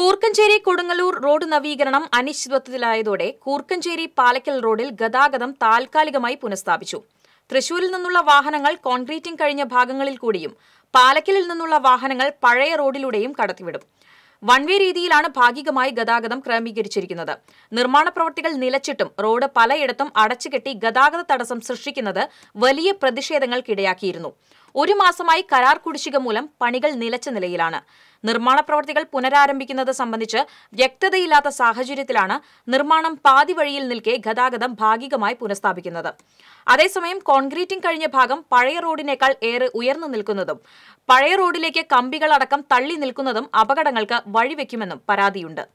Koorkenchery Kodungallur road നവീകരണം അനിശ്ചിതത്വത്തിലായതോടെ കൂർക്കഞ്ചേരി പാലക്കൽ റോഡിൽ ഗതാഗതം താൽക്കാലികമായി പുനഃസ്ഥാപിച്ചു തൃശൂരിൽ നിന്നുള്ള വാഹനങ്ങൾ കോൺക്രീറ്റിംഗ് കഴിഞ്ഞ ഭാഗങ്ങളിൽ കൂടിയും പാലക്കലിൽ നിന്നുള്ള വാഹനങ്ങൾ പഴയ റോഡിലൂടെയും കടത്തിവിടും വൺ വേ രീതിയിലാണ് ഭാഗികമായി ഗതാഗതം ക്രമീകരിച്ചിരിക്കുന്നത് നിർമ്മാണ പ്രവൃത്തികൾ നിലച്ചിട്ടും റോഡ് പലയിടത്തും അടച്ചുകെട്ടി ഗതാഗത തടസ്സം സൃഷ്ടിക്കുന്നത് വലിയ പ്രതിഷേധങ്ങൾക്കിടയാക്കിയിരുന്നു ഒരു മാസമായി കരാർ കുടിശ്ശിക മൂലം പണികൾ നിലച്ച നിലയിലാണ് നിർമ്മാണ പ്രവർത്തികൾ പുനരാരംഭിക്കുന്നത് സംബന്ധിച്ച് വ്യക്തതയില്ലാത്ത സാഹചര്യത്തിലാണ് നിർമ്മാണം പാതി വഴിയിൽ നിൽക്കെ ഗതാഗതം ഭാഗികമായി പുനഃസ്ഥാപിക്കുന്നത് അതേസമയം കോൺക്രീറ്റിംഗ് കഴിഞ്ഞ ഭാഗം പഴയ റോഡിനേക്കാൾ ഏറെ ഉയർന്നു നിൽക്കുന്നതും പഴയ റോഡിലേക്ക് കമ്പികളടക്കം തള്ളി നിൽക്കുന്നതും അപകടങ്ങൾക്ക് വഴിവെക്കുമെന്നും പരാതിയുണ്ട്